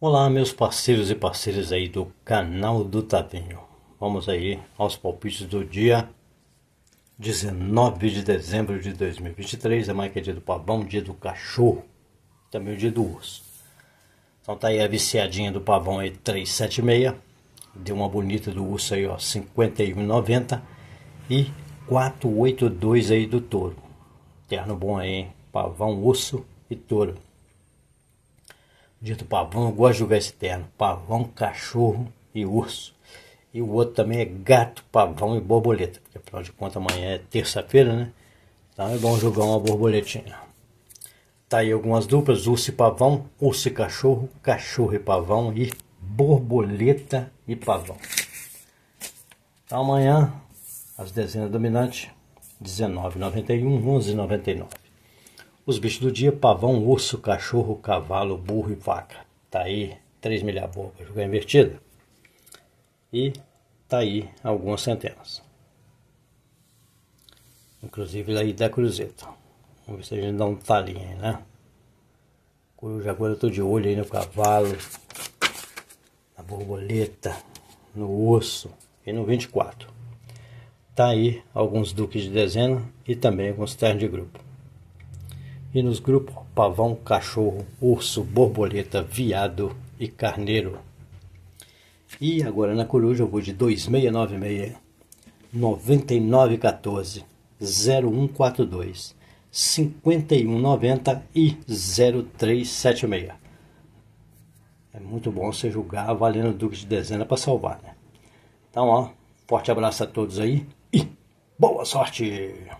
Olá, meus parceiros e parceiras aí do canal do Tavinho. Vamos aí aos palpites do dia 19 de dezembro de 2023. É mais que é dia do pavão, dia do cachorro, também o dia do urso. Então tá aí a viciadinha do pavão aí 376. Deu uma bonita do urso aí, ó, 51,90 e 482 aí do touro. Terno bom aí, hein? Pavão, urso e touro. Dito pavão, eu gosto de jogar esse terno. Pavão, cachorro e urso. E o outro também é gato, pavão e borboleta. Porque afinal de contas amanhã é terça-feira, né? Então é bom jogar uma borboletinha. Tá aí algumas duplas: urso e pavão, urso e cachorro, cachorro e pavão e borboleta e pavão. Então amanhã, as dezenas dominantes, R$19,91, R$11,99. Os bichos do dia, pavão, urso, cachorro, cavalo, burro e vaca. Tá aí 3 milha boba, jogar invertido E tá aí algumas centenas. Inclusive aí da cruzeta. Vamos ver se a gente dá um talinho aí, né? Coruja, agora eu tô de olho aí no cavalo, na borboleta, no osso e no 24. Tá aí alguns duques de dezena e também alguns ternos de grupo e nos grupos pavão, cachorro, urso, borboleta, viado e carneiro. E agora na coruja eu vou de 2696 9914 0142 5190 e 0376. É muito bom você julgar valendo Duque de Dezena para salvar, né? Então, ó, forte abraço a todos aí e boa sorte!